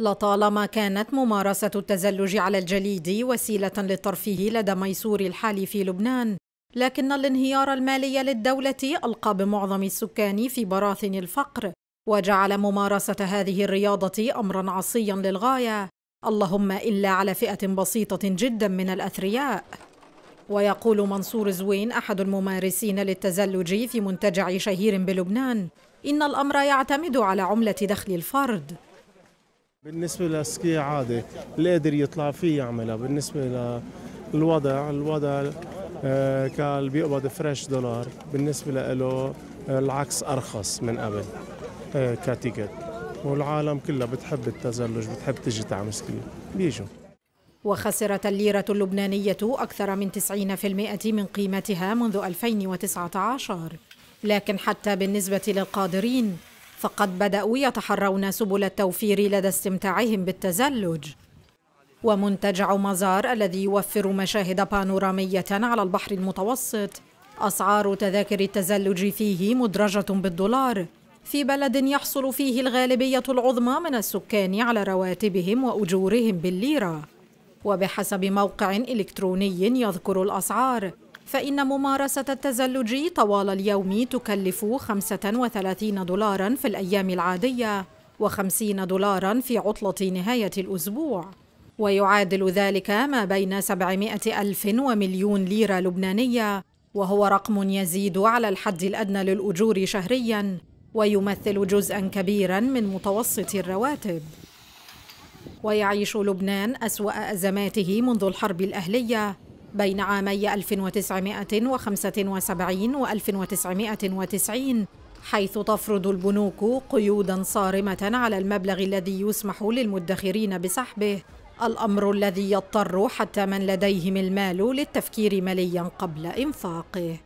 لطالما كانت ممارسة التزلج على الجليد وسيلة للترفيه لدى ميسور الحال في لبنان لكن الانهيار المالي للدولة ألقى بمعظم السكان في براثن الفقر وجعل ممارسة هذه الرياضة أمرا عصيا للغاية اللهم إلا على فئة بسيطة جدا من الأثرياء ويقول منصور زوين أحد الممارسين للتزلج في منتجع شهير بلبنان إن الأمر يعتمد على عملة دخل الفرد بالنسبة للسكي عادي اللي قادر يطلع فيه يعملها بالنسبة للوضع الوضع آه، كان بيقبض فريش دولار بالنسبة له آه، العكس أرخص من قبل آه كتيكت والعالم كلها بتحب التزلج بتحب تجي تعمل سكي بيجوا وخسرت الليرة اللبنانية أكثر من 90% من قيمتها منذ 2019 لكن حتى بالنسبة للقادرين فقد بدأوا يتحرون سبل التوفير لدى استمتاعهم بالتزلج ومنتجع مزار الذي يوفر مشاهد بانورامية على البحر المتوسط أسعار تذاكر التزلج فيه مدرجة بالدولار في بلد يحصل فيه الغالبية العظمى من السكان على رواتبهم وأجورهم بالليرة وبحسب موقع إلكتروني يذكر الأسعار فإن ممارسة التزلج طوال اليوم تكلف 35 دولارا في الأيام العادية و50 دولارا في عطلة نهاية الأسبوع ويعادل ذلك ما بين 700 ألف ومليون ليرة لبنانية وهو رقم يزيد على الحد الأدنى للأجور شهرياً ويمثل جزءا كبيرا من متوسط الرواتب ويعيش لبنان أسوأ أزماته منذ الحرب الأهلية بين عامي 1975 و 1990 حيث تفرض البنوك قيودا صارمة على المبلغ الذي يسمح للمدخرين بسحبه الأمر الذي يضطر حتى من لديهم المال للتفكير ماليا قبل إنفاقه